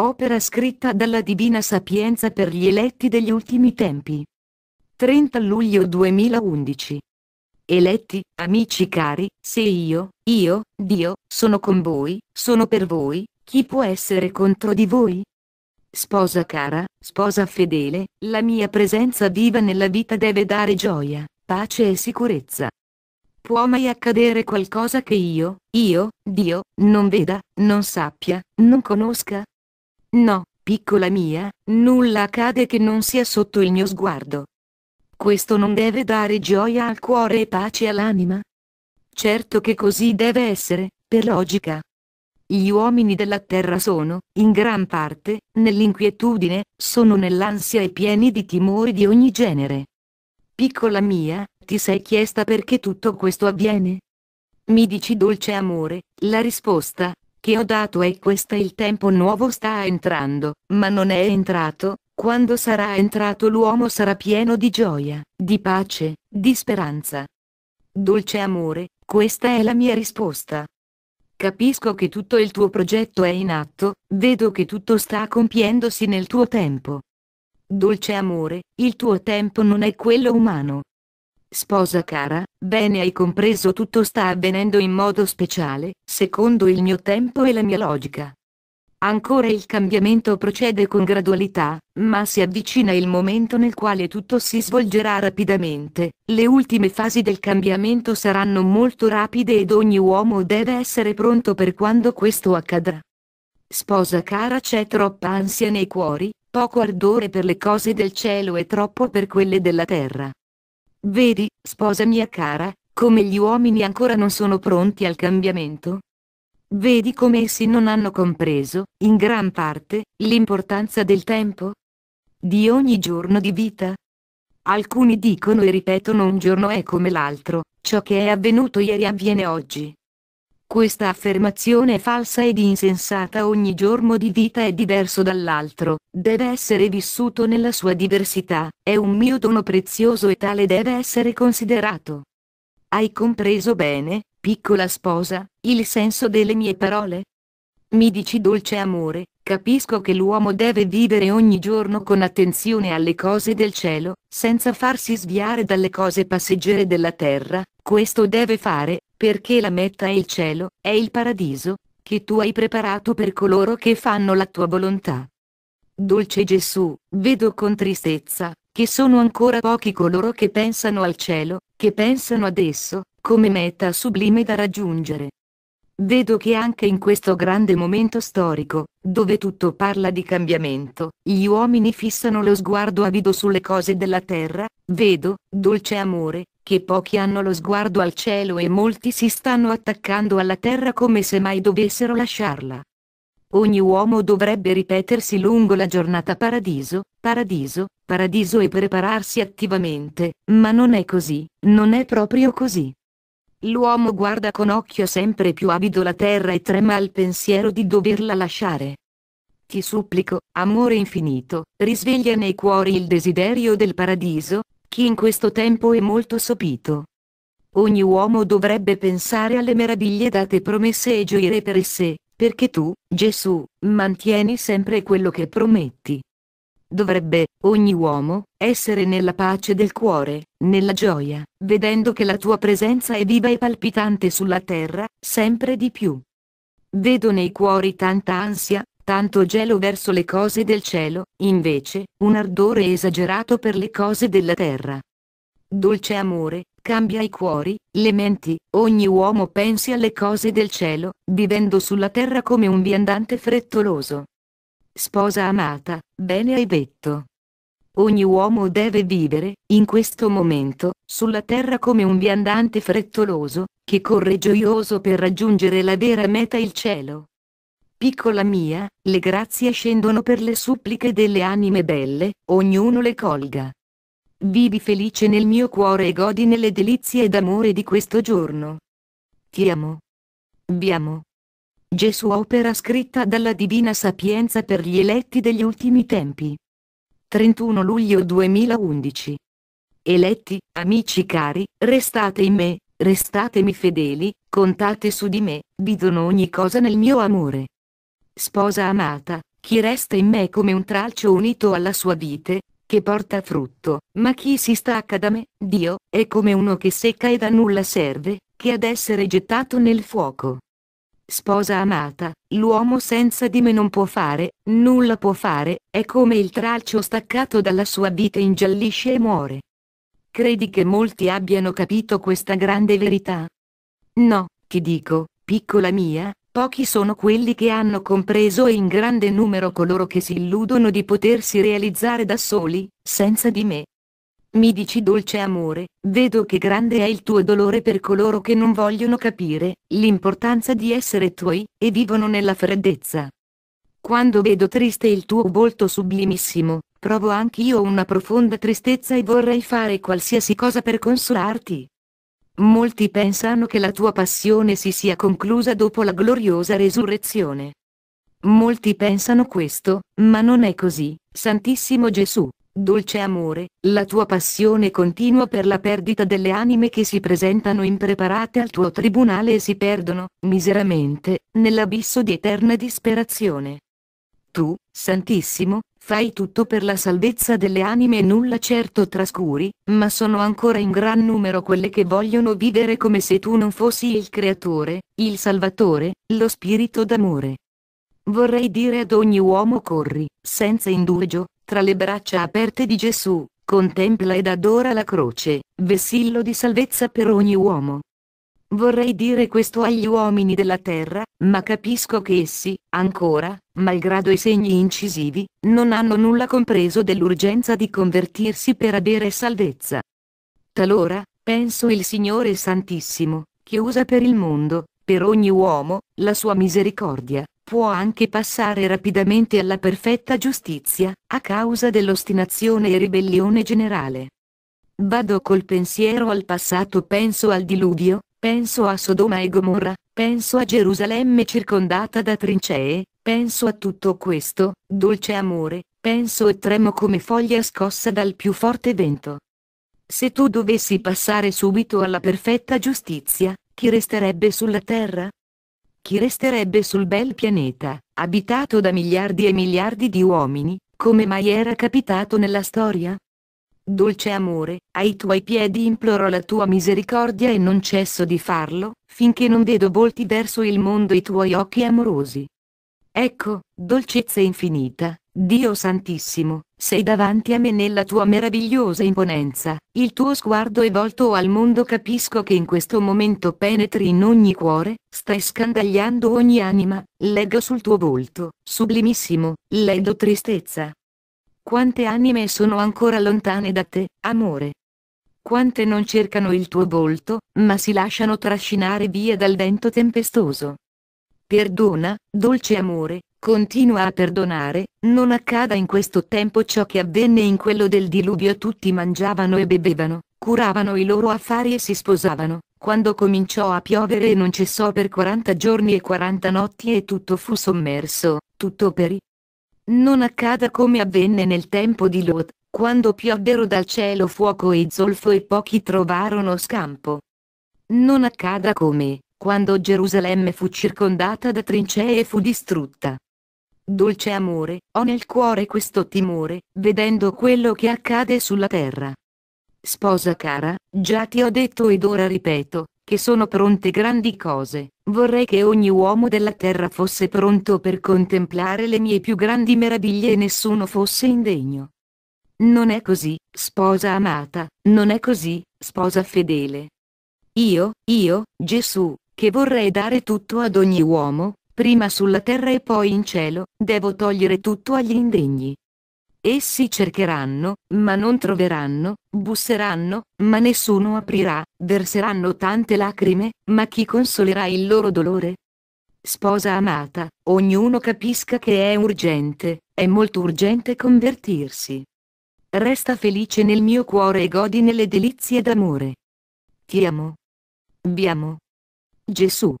opera scritta dalla Divina Sapienza per gli eletti degli ultimi tempi. 30 luglio 2011. Eletti, amici cari, se io, io, Dio, sono con voi, sono per voi, chi può essere contro di voi? Sposa cara, sposa fedele, la mia presenza viva nella vita deve dare gioia, pace e sicurezza. Può mai accadere qualcosa che io, io, Dio, non veda, non sappia, non conosca? No, piccola mia, nulla accade che non sia sotto il mio sguardo. Questo non deve dare gioia al cuore e pace all'anima? Certo che così deve essere, per logica. Gli uomini della terra sono, in gran parte, nell'inquietudine, sono nell'ansia e pieni di timori di ogni genere. Piccola mia, ti sei chiesta perché tutto questo avviene? Mi dici dolce amore, la risposta, che ho dato è questo il tempo nuovo sta entrando, ma non è entrato, quando sarà entrato l'uomo sarà pieno di gioia, di pace, di speranza. Dolce amore, questa è la mia risposta. Capisco che tutto il tuo progetto è in atto, vedo che tutto sta compiendosi nel tuo tempo. Dolce amore, il tuo tempo non è quello umano, Sposa cara, bene hai compreso tutto sta avvenendo in modo speciale, secondo il mio tempo e la mia logica. Ancora il cambiamento procede con gradualità, ma si avvicina il momento nel quale tutto si svolgerà rapidamente, le ultime fasi del cambiamento saranno molto rapide ed ogni uomo deve essere pronto per quando questo accadrà. Sposa cara c'è troppa ansia nei cuori, poco ardore per le cose del cielo e troppo per quelle della terra. Vedi, sposa mia cara, come gli uomini ancora non sono pronti al cambiamento? Vedi come essi non hanno compreso, in gran parte, l'importanza del tempo? Di ogni giorno di vita? Alcuni dicono e ripetono un giorno è come l'altro, ciò che è avvenuto ieri avviene oggi. Questa affermazione è falsa ed insensata ogni giorno di vita è diverso dall'altro, deve essere vissuto nella sua diversità, è un mio dono prezioso e tale deve essere considerato. Hai compreso bene, piccola sposa, il senso delle mie parole? Mi dici dolce amore, capisco che l'uomo deve vivere ogni giorno con attenzione alle cose del cielo, senza farsi sviare dalle cose passeggere della terra, questo deve fare, perché la meta è il cielo, è il paradiso, che tu hai preparato per coloro che fanno la tua volontà. Dolce Gesù, vedo con tristezza, che sono ancora pochi coloro che pensano al cielo, che pensano ad esso, come meta sublime da raggiungere. Vedo che anche in questo grande momento storico, dove tutto parla di cambiamento, gli uomini fissano lo sguardo avido sulle cose della terra, vedo, dolce amore, che pochi hanno lo sguardo al cielo e molti si stanno attaccando alla terra come se mai dovessero lasciarla. Ogni uomo dovrebbe ripetersi lungo la giornata paradiso, paradiso, paradiso e prepararsi attivamente, ma non è così, non è proprio così. L'uomo guarda con occhio sempre più avido la terra e trema al pensiero di doverla lasciare. Ti supplico, amore infinito, risveglia nei cuori il desiderio del paradiso, chi in questo tempo è molto sopito. Ogni uomo dovrebbe pensare alle meraviglie date promesse e gioire per sé, perché tu, Gesù, mantieni sempre quello che prometti. Dovrebbe, ogni uomo, essere nella pace del cuore, nella gioia, vedendo che la tua presenza è viva e palpitante sulla terra, sempre di più. Vedo nei cuori tanta ansia, tanto gelo verso le cose del cielo, invece, un ardore esagerato per le cose della terra. Dolce amore, cambia i cuori, le menti, ogni uomo pensi alle cose del cielo, vivendo sulla terra come un viandante frettoloso. Sposa amata, bene hai detto. Ogni uomo deve vivere, in questo momento, sulla terra come un viandante frettoloso, che corre gioioso per raggiungere la vera meta il cielo. Piccola mia, le grazie scendono per le suppliche delle anime belle, ognuno le colga. Vivi felice nel mio cuore e godi nelle delizie d'amore di questo giorno. Ti amo. Vi amo. Gesù opera scritta dalla Divina Sapienza per gli eletti degli ultimi tempi. 31 luglio 2011. Eletti, amici cari, restate in me, restatemi fedeli, contate su di me, vi dono ogni cosa nel mio amore. Sposa amata, chi resta in me è come un tralcio unito alla sua vite, che porta frutto, ma chi si stacca da me, Dio, è come uno che secca e da nulla serve, che ad essere gettato nel fuoco. Sposa amata, l'uomo senza di me non può fare, nulla può fare, è come il tralcio staccato dalla sua vite ingiallisce e muore. Credi che molti abbiano capito questa grande verità? No, ti dico, piccola mia, Pochi sono quelli che hanno compreso e in grande numero coloro che si illudono di potersi realizzare da soli, senza di me. Mi dici dolce amore, vedo che grande è il tuo dolore per coloro che non vogliono capire l'importanza di essere tuoi, e vivono nella freddezza. Quando vedo triste il tuo volto sublimissimo, provo anch'io una profonda tristezza e vorrei fare qualsiasi cosa per consolarti. Molti pensano che la tua passione si sia conclusa dopo la gloriosa resurrezione. Molti pensano questo, ma non è così, Santissimo Gesù. Dolce amore, la tua passione continua per la perdita delle anime che si presentano impreparate al tuo tribunale e si perdono, miseramente, nell'abisso di eterna disperazione. Tu, Santissimo, Fai tutto per la salvezza delle anime e nulla certo trascuri, ma sono ancora in gran numero quelle che vogliono vivere come se tu non fossi il creatore, il salvatore, lo spirito d'amore. Vorrei dire ad ogni uomo corri, senza indugio, tra le braccia aperte di Gesù, contempla ed adora la croce, vessillo di salvezza per ogni uomo. Vorrei dire questo agli uomini della terra, ma capisco che essi, ancora, malgrado i segni incisivi, non hanno nulla compreso dell'urgenza di convertirsi per avere salvezza. Talora, penso il Signore Santissimo, che usa per il mondo, per ogni uomo, la sua misericordia, può anche passare rapidamente alla perfetta giustizia, a causa dell'ostinazione e ribellione generale. Vado col pensiero al passato penso al diluvio, penso a Sodoma e Gomorra, penso a Gerusalemme circondata da trincee, penso a tutto questo, dolce amore, penso e tremo come foglia scossa dal più forte vento. Se tu dovessi passare subito alla perfetta giustizia, chi resterebbe sulla terra? Chi resterebbe sul bel pianeta, abitato da miliardi e miliardi di uomini, come mai era capitato nella storia? Dolce amore, ai tuoi piedi imploro la tua misericordia e non cesso di farlo, finché non vedo volti verso il mondo i tuoi occhi amorosi. Ecco, dolcezza infinita, Dio Santissimo, sei davanti a me nella tua meravigliosa imponenza, il tuo sguardo è volto al mondo capisco che in questo momento penetri in ogni cuore, stai scandagliando ogni anima, leggo sul tuo volto, sublimissimo, leggo tristezza, quante anime sono ancora lontane da te, amore? Quante non cercano il tuo volto, ma si lasciano trascinare via dal vento tempestoso? Perdona, dolce amore, continua a perdonare, non accada in questo tempo ciò che avvenne in quello del diluvio tutti mangiavano e bevevano, curavano i loro affari e si sposavano, quando cominciò a piovere e non cessò per 40 giorni e 40 notti e tutto fu sommerso, tutto perì, non accada come avvenne nel tempo di Lot, quando piovvero dal cielo fuoco e zolfo e pochi trovarono scampo. Non accada come, quando Gerusalemme fu circondata da trincee e fu distrutta. Dolce amore, ho nel cuore questo timore, vedendo quello che accade sulla terra. Sposa cara, già ti ho detto ed ora ripeto, che sono pronte grandi cose, vorrei che ogni uomo della terra fosse pronto per contemplare le mie più grandi meraviglie e nessuno fosse indegno. Non è così, sposa amata, non è così, sposa fedele. Io, io, Gesù, che vorrei dare tutto ad ogni uomo, prima sulla terra e poi in cielo, devo togliere tutto agli indegni. Essi cercheranno, ma non troveranno, busseranno, ma nessuno aprirà, verseranno tante lacrime, ma chi consolerà il loro dolore? Sposa amata, ognuno capisca che è urgente, è molto urgente convertirsi. Resta felice nel mio cuore e godi nelle delizie d'amore. Ti amo. Vi amo. Gesù.